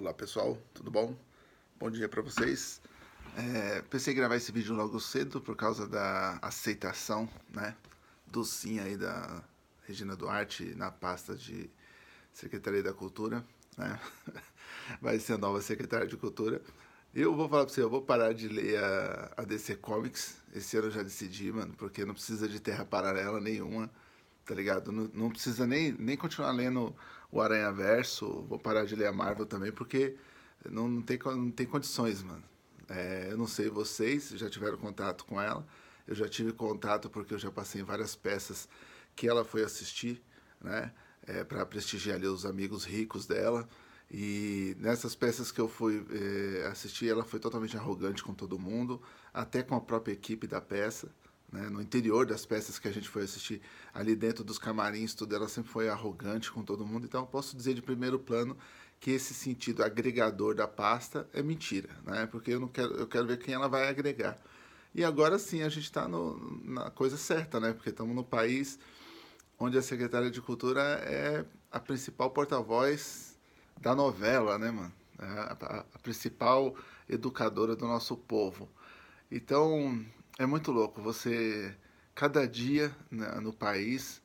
Olá pessoal, tudo bom? Bom dia para vocês. É, pensei em gravar esse vídeo logo cedo por causa da aceitação, né, do sim aí da Regina Duarte na pasta de Secretaria da Cultura, né? Vai ser a nova secretária de Cultura. Eu vou falar para você, eu vou parar de ler a, a DC Comics. Esse ano eu já decidi, mano, porque não precisa de terra paralela nenhuma tá ligado? Não, não, precisa nem, nem continuar lendo o Aranha Verso, vou parar de ler a Marvel também, porque não, não, tem, não tem condições, mano. É, eu não sei vocês já tiveram contato com ela, eu já tive contato porque eu já passei em várias peças que ela foi assistir, né? É, para prestigiar ali os amigos ricos dela. E nessas peças que eu fui é, assistir, ela foi totalmente arrogante com todo mundo, até com a própria equipe da peça né, no interior das peças que a gente foi assistir, ali dentro dos camarins, tudo, ela sempre foi arrogante com todo mundo. Então, posso dizer de primeiro plano que esse sentido agregador da pasta é mentira, né? Porque eu não quero, eu quero ver quem ela vai agregar. E agora sim a gente está na coisa certa, né? Porque estamos no país onde a secretária de cultura é a principal porta-voz da novela, né, mano? É a, a principal educadora do nosso povo. Então, é muito louco. Você, cada dia né, no país,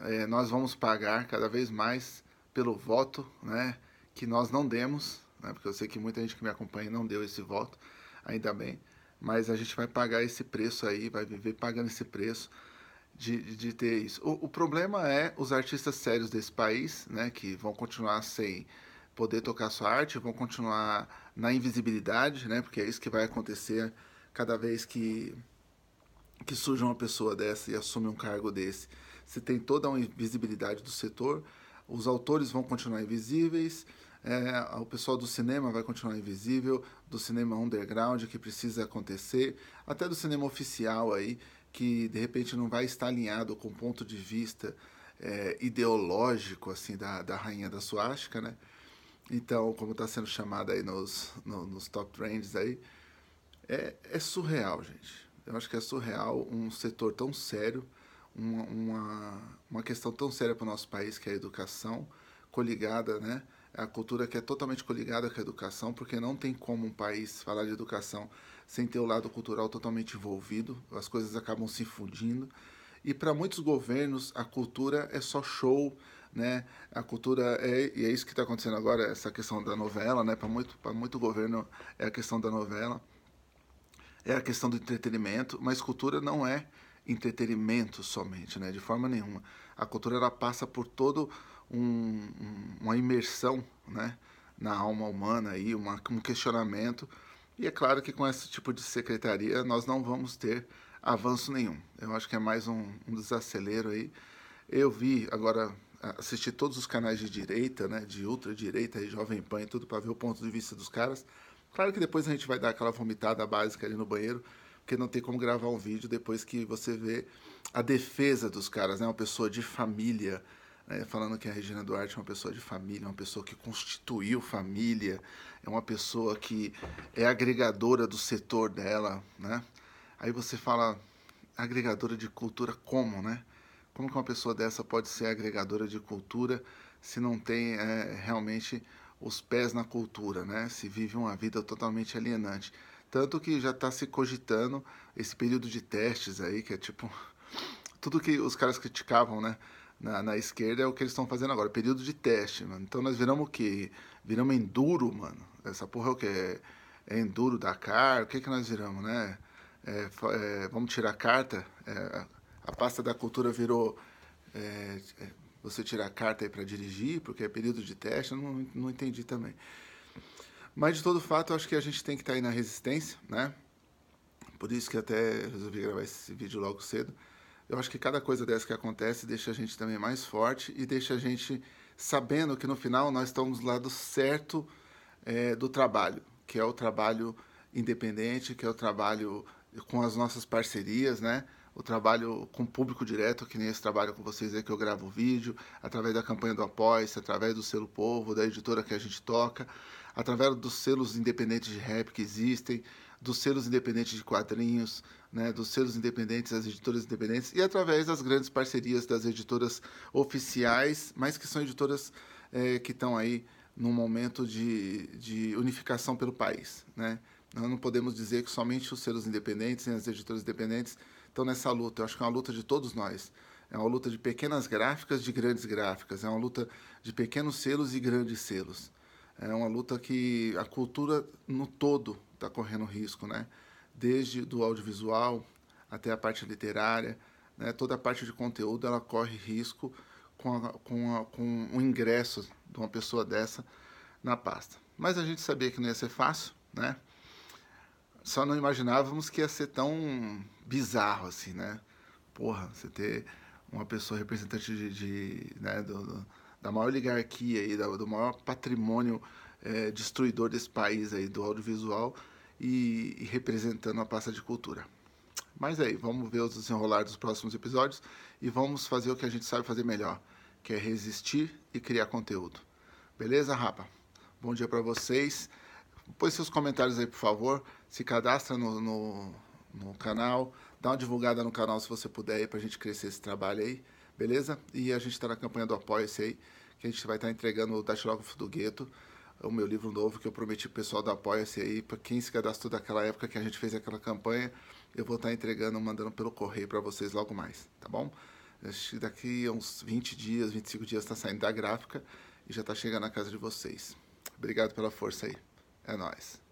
é, nós vamos pagar cada vez mais pelo voto né, que nós não demos, né, porque eu sei que muita gente que me acompanha não deu esse voto, ainda bem, mas a gente vai pagar esse preço aí, vai viver pagando esse preço de, de, de ter isso. O, o, problema é os artistas sérios desse país, né, que vão continuar sem poder tocar sua arte, vão continuar na invisibilidade, né, porque é isso que vai acontecer cada vez que, que surge uma pessoa dessa e assume um cargo desse. Você tem toda uma invisibilidade do setor, os autores vão continuar invisíveis, é, o pessoal do cinema vai continuar invisível, do cinema underground que precisa acontecer, até do cinema oficial aí, que de repente não vai estar alinhado com o ponto de vista é, ideológico assim da, da rainha da suástica, né? Então, como está sendo chamada aí nos, no, nos top trends aí, é, é, surreal, gente. Eu acho que é surreal um setor tão sério, uma, uma, uma questão tão séria para o nosso país, que é a educação, coligada, né? A cultura que é totalmente coligada com a educação, porque não tem como um país falar de educação sem ter o lado cultural totalmente envolvido, as coisas acabam se fundindo. E para muitos governos, a cultura é só show, né? A cultura é e é isso que está acontecendo agora, essa questão da novela, né? Para muito para muito governo é a questão da novela é a questão do entretenimento, mas cultura não é entretenimento somente, né? De forma nenhuma. A cultura ela passa por todo um, um, uma imersão, né? Na alma humana aí, uma, um questionamento. E é claro que com esse tipo de secretaria nós não vamos ter avanço nenhum. Eu acho que é mais um, um desacelero aí. Eu vi agora assisti todos os canais de direita, né? De ultradireita e jovem pan e tudo para ver o ponto de vista dos caras. Claro que depois a gente vai dar aquela vomitada básica ali no banheiro, porque não tem como gravar um vídeo depois que você vê a defesa dos caras, né? Uma pessoa de família, né? falando que a Regina Duarte é uma pessoa de família, uma pessoa que constituiu família, é uma pessoa que é agregadora do setor dela, né? Aí você fala, agregadora de cultura como, né? Como que uma pessoa dessa pode ser agregadora de cultura se não tem é, realmente os pés na cultura, né? Se vive uma vida totalmente alienante. Tanto que já está se cogitando esse período de testes aí, que é tipo. Tudo que os caras criticavam, né? Na, na esquerda é o que eles estão fazendo agora, período de teste, mano. Então nós viramos o quê? Viramos enduro, mano. Essa porra é o quê? É enduro da car? O que, que nós viramos, né? É, é, vamos tirar a carta? É, a pasta da cultura virou é, é, você tirar a carta aí para dirigir, porque é período de teste, eu não, não entendi também. Mas de todo fato, acho que a gente tem que estar tá aí na resistência, né? Por isso que até resolvi gravar esse vídeo logo cedo. Eu acho que cada coisa dessa que acontece deixa a gente também mais forte e deixa a gente sabendo que no final nós estamos do lado certo é, do trabalho, que é o trabalho independente, que é o trabalho com as nossas parcerias, né? o trabalho com público direto, que nem esse trabalho com vocês aí que eu gravo o vídeo, através da campanha do Apoia-se, através do selo Povo, da editora que a gente toca, através dos selos independentes de rap que existem, dos selos independentes de quadrinhos, né, dos selos independentes, das editoras independentes, e através das grandes parcerias das editoras oficiais, mas que são editoras é, que estão aí num momento de, de unificação pelo país. Né? Nós não podemos dizer que somente os selos independentes e as editoras independentes estão nessa luta. Eu acho que é uma luta de todos nós. É uma luta de pequenas gráficas, de grandes gráficas. É uma luta de pequenos selos e grandes selos. É uma luta que a cultura no todo está correndo risco, né? Desde do audiovisual até a parte literária, né? toda a parte de conteúdo ela corre risco com, a, com, a, com o ingresso de uma pessoa dessa na pasta. Mas a gente sabia que não ia ser fácil, né? Só não imaginávamos que ia ser tão bizarro, assim, né? Porra, você ter uma pessoa representante de, de né, do, do, da maior oligarquia aí, do, do maior patrimônio é, destruidor desse país aí, do audiovisual, e, e representando a pasta de cultura. Mas aí, vamos ver os desenrolar dos próximos episódios e vamos fazer o que a gente sabe fazer melhor, que é resistir e criar conteúdo. Beleza, rapa? Bom dia para vocês. Põe seus comentários aí, por favor. Se cadastra no, no no canal. Dá uma divulgada no canal se você puder aí pra gente crescer esse trabalho aí, beleza? E a gente tá na campanha do Apoia-se aí, que a gente vai estar tá entregando o Datilógrafo do Gueto, o meu livro novo que eu prometi pro pessoal do Apoia-se aí, pra quem se cadastrou daquela época que a gente fez aquela campanha, eu vou estar tá entregando, mandando pelo correio para vocês logo mais, tá bom? Acho que daqui uns 20 dias, 25 dias tá saindo da gráfica e já tá chegando na casa de vocês. Obrigado pela força aí. É nóis.